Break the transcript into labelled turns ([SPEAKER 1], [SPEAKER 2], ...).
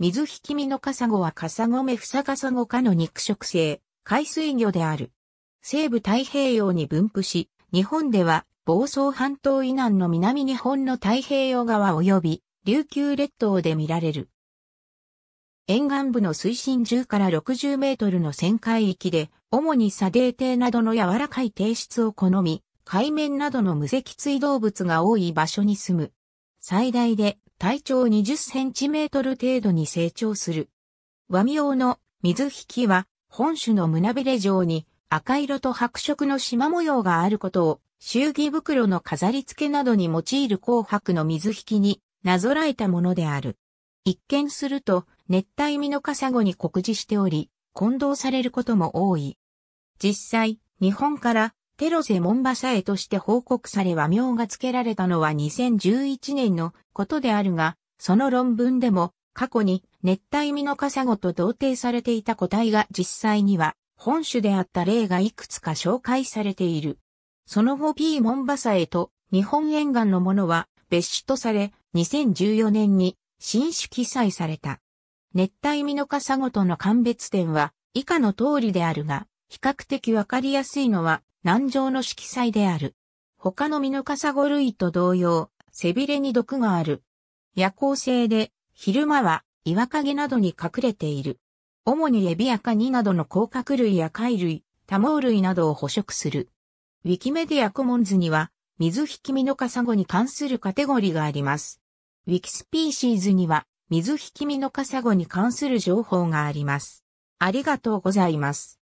[SPEAKER 1] 水引き身のカサゴはカサゴメフサカサゴ科の肉食性、海水魚である。西部太平洋に分布し、日本では房総半島以南の南日本の太平洋側及び琉球列島で見られる。沿岸部の水深10から60メートルの旋海域で、主に砂泥底などの柔らかい低質を好み、海面などの無脊椎動物が多い場所に住む。最大で体長20センチメートル程度に成長する。和美用の水引きは本種の胸びれ状に赤色と白色の縞模様があることを祝儀袋の飾り付けなどに用いる紅白の水引きになぞらえたものである。一見すると熱帯ミノカサゴに酷似しており、混同されることも多い。実際、日本からテロセ・モンバサエとして報告され和名が付けられたのは2011年のことであるが、その論文でも過去に熱帯ミノカサゴと同定されていた個体が実際には本種であった例がいくつか紹介されている。その後 P モンバサエと日本沿岸のものは別種とされ2014年に新種記載された。熱帯ミノカサゴとの鑑別点は以下の通りであるが、比較的わかりやすいのは南上の色彩である。他のミノカサゴ類と同様、背びれに毒がある。夜行性で、昼間は岩陰などに隠れている。主にエビやカニなどの甲殻類や貝類、多毛類などを捕食する。ウィキメディアコモンズには、水引きミノカサゴに関するカテゴリーがあります。ウィキスピーシーズには、水引きミノカサゴに関する情報があります。ありがとうございます。